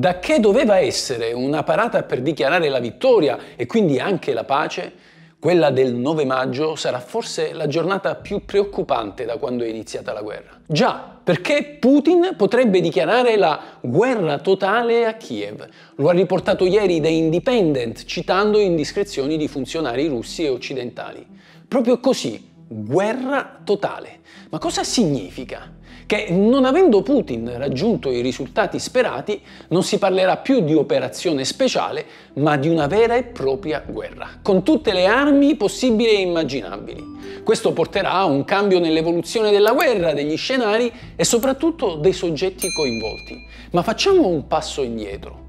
Da che doveva essere una parata per dichiarare la vittoria e quindi anche la pace, quella del 9 maggio sarà forse la giornata più preoccupante da quando è iniziata la guerra. Già, perché Putin potrebbe dichiarare la guerra totale a Kiev. Lo ha riportato ieri The Independent citando indiscrezioni di funzionari russi e occidentali. Proprio così, guerra totale. Ma cosa significa? che non avendo Putin raggiunto i risultati sperati, non si parlerà più di operazione speciale, ma di una vera e propria guerra, con tutte le armi possibili e immaginabili. Questo porterà a un cambio nell'evoluzione della guerra, degli scenari e soprattutto dei soggetti coinvolti. Ma facciamo un passo indietro.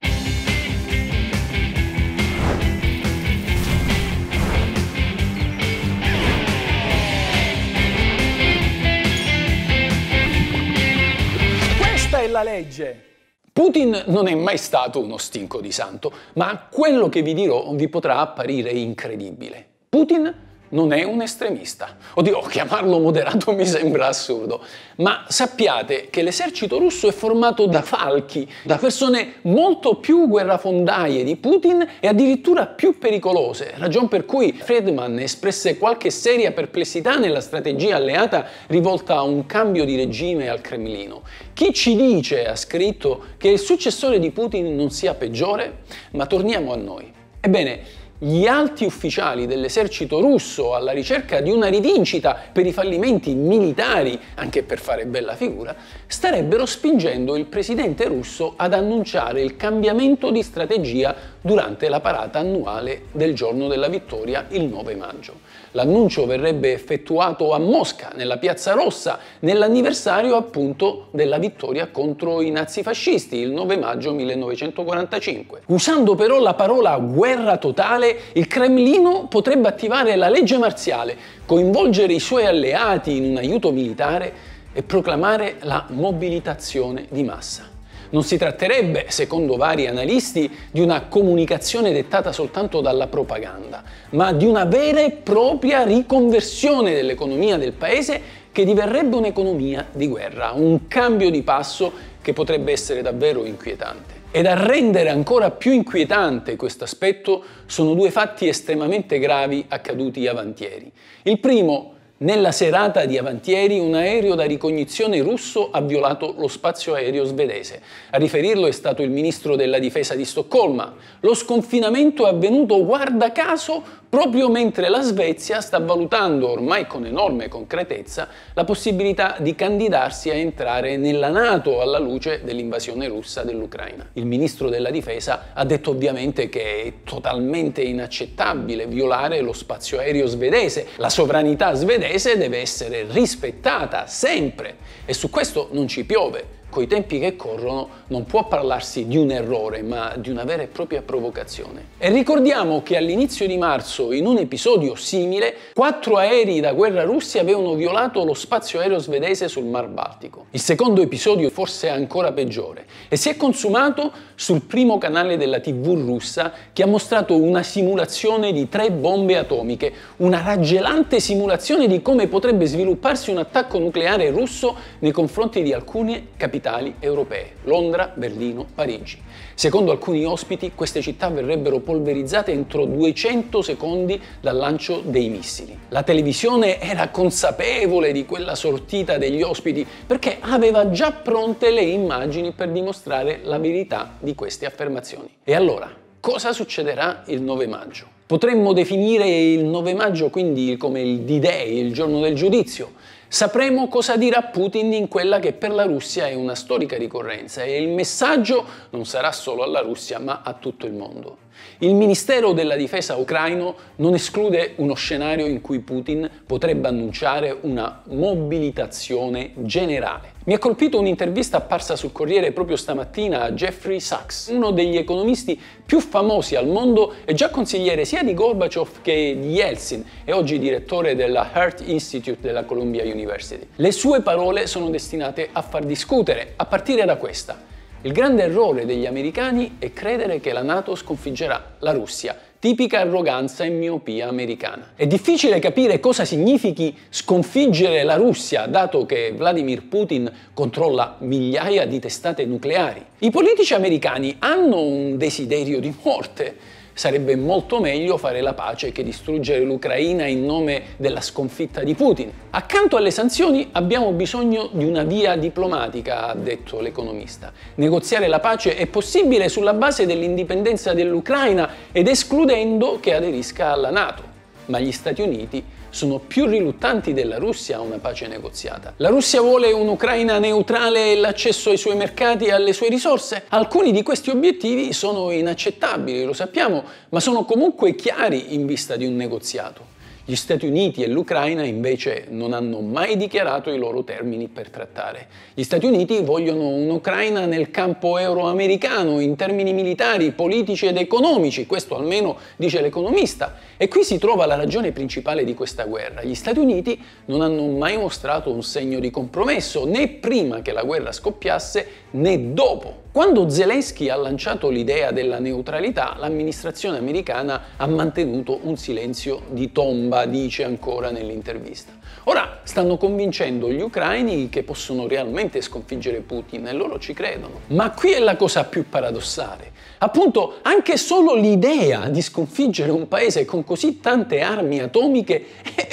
la legge. Putin non è mai stato uno stinco di santo, ma quello che vi dirò vi potrà apparire incredibile. Putin non è un estremista. Oddio, chiamarlo moderato mi sembra assurdo, ma sappiate che l'esercito russo è formato da falchi, da persone molto più guerrafondaie di Putin e addirittura più pericolose, ragion per cui Friedman espresse qualche seria perplessità nella strategia alleata rivolta a un cambio di regime al Cremlino. Chi ci dice, ha scritto, che il successore di Putin non sia peggiore? Ma torniamo a noi. Ebbene, gli alti ufficiali dell'esercito russo alla ricerca di una rivincita per i fallimenti militari, anche per fare bella figura, starebbero spingendo il presidente russo ad annunciare il cambiamento di strategia durante la parata annuale del giorno della vittoria il 9 maggio. L'annuncio verrebbe effettuato a Mosca, nella Piazza Rossa, nell'anniversario appunto della vittoria contro i nazifascisti, il 9 maggio 1945. Usando però la parola guerra totale, il Cremlino potrebbe attivare la legge marziale, coinvolgere i suoi alleati in un aiuto militare e proclamare la mobilitazione di massa. Non si tratterebbe, secondo vari analisti, di una comunicazione dettata soltanto dalla propaganda, ma di una vera e propria riconversione dell'economia del paese che diverrebbe un'economia di guerra, un cambio di passo che potrebbe essere davvero inquietante. Ed a rendere ancora più inquietante questo aspetto sono due fatti estremamente gravi accaduti avantieri. Il primo nella serata di avantieri un aereo da ricognizione russo ha violato lo spazio aereo svedese. A riferirlo è stato il ministro della difesa di Stoccolma. Lo sconfinamento è avvenuto, guarda caso, proprio mentre la Svezia sta valutando ormai con enorme concretezza la possibilità di candidarsi a entrare nella Nato alla luce dell'invasione russa dell'Ucraina. Il ministro della difesa ha detto ovviamente che è totalmente inaccettabile violare lo spazio aereo svedese, la sovranità svedese deve essere rispettata sempre e su questo non ci piove. Coi tempi che corrono non può parlarsi di un errore, ma di una vera e propria provocazione. E ricordiamo che all'inizio di marzo, in un episodio simile, quattro aerei da guerra russi avevano violato lo spazio aereo svedese sul Mar Baltico. Il secondo episodio forse è ancora peggiore e si è consumato sul primo canale della TV russa che ha mostrato una simulazione di tre bombe atomiche, una raggelante simulazione di come potrebbe svilupparsi un attacco nucleare russo nei confronti di alcune capitali capitali europee, Londra, Berlino, Parigi. Secondo alcuni ospiti queste città verrebbero polverizzate entro 200 secondi dal lancio dei missili. La televisione era consapevole di quella sortita degli ospiti perché aveva già pronte le immagini per dimostrare la verità di queste affermazioni. E allora, cosa succederà il 9 maggio? Potremmo definire il 9 maggio quindi come il D-Day, il giorno del giudizio. Sapremo cosa dirà Putin in quella che per la Russia è una storica ricorrenza e il messaggio non sarà solo alla Russia ma a tutto il mondo. Il Ministero della Difesa ucraino non esclude uno scenario in cui Putin potrebbe annunciare una mobilitazione generale. Mi ha colpito un'intervista apparsa sul Corriere proprio stamattina a Jeffrey Sachs, uno degli economisti più famosi al mondo e già consigliere sia sia di Gorbachev che di Yeltsin e oggi direttore della Hurt Institute della Columbia University. Le sue parole sono destinate a far discutere, a partire da questa. Il grande errore degli americani è credere che la Nato sconfiggerà la Russia tipica arroganza e miopia americana. È difficile capire cosa significhi sconfiggere la Russia, dato che Vladimir Putin controlla migliaia di testate nucleari. I politici americani hanno un desiderio di morte, sarebbe molto meglio fare la pace che distruggere l'Ucraina in nome della sconfitta di Putin. Accanto alle sanzioni abbiamo bisogno di una via diplomatica, ha detto l'economista. Negoziare la pace è possibile sulla base dell'indipendenza dell'Ucraina ed escludendo che aderisca alla Nato. Ma gli Stati Uniti sono più riluttanti della Russia a una pace negoziata. La Russia vuole un'Ucraina neutrale e l'accesso ai suoi mercati e alle sue risorse. Alcuni di questi obiettivi sono inaccettabili, lo sappiamo, ma sono comunque chiari in vista di un negoziato. Gli Stati Uniti e l'Ucraina invece non hanno mai dichiarato i loro termini per trattare. Gli Stati Uniti vogliono un'Ucraina nel campo euroamericano in termini militari, politici ed economici, questo almeno dice l'economista. E qui si trova la ragione principale di questa guerra. Gli Stati Uniti non hanno mai mostrato un segno di compromesso, né prima che la guerra scoppiasse né dopo. Quando Zelensky ha lanciato l'idea della neutralità, l'amministrazione americana ha mantenuto un silenzio di tomba, dice ancora nell'intervista. Ora stanno convincendo gli ucraini che possono realmente sconfiggere Putin e loro ci credono. Ma qui è la cosa più paradossale. Appunto, anche solo l'idea di sconfiggere un paese con così tante armi atomiche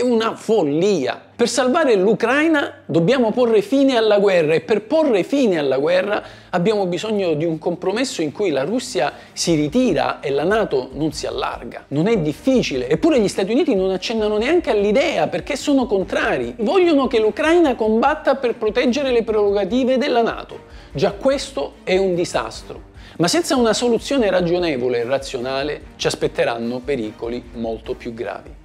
una follia. Per salvare l'Ucraina dobbiamo porre fine alla guerra e per porre fine alla guerra abbiamo bisogno di un compromesso in cui la Russia si ritira e la Nato non si allarga. Non è difficile, eppure gli Stati Uniti non accennano neanche all'idea perché sono contrari. Vogliono che l'Ucraina combatta per proteggere le prerogative della Nato. Già questo è un disastro. Ma senza una soluzione ragionevole e razionale ci aspetteranno pericoli molto più gravi.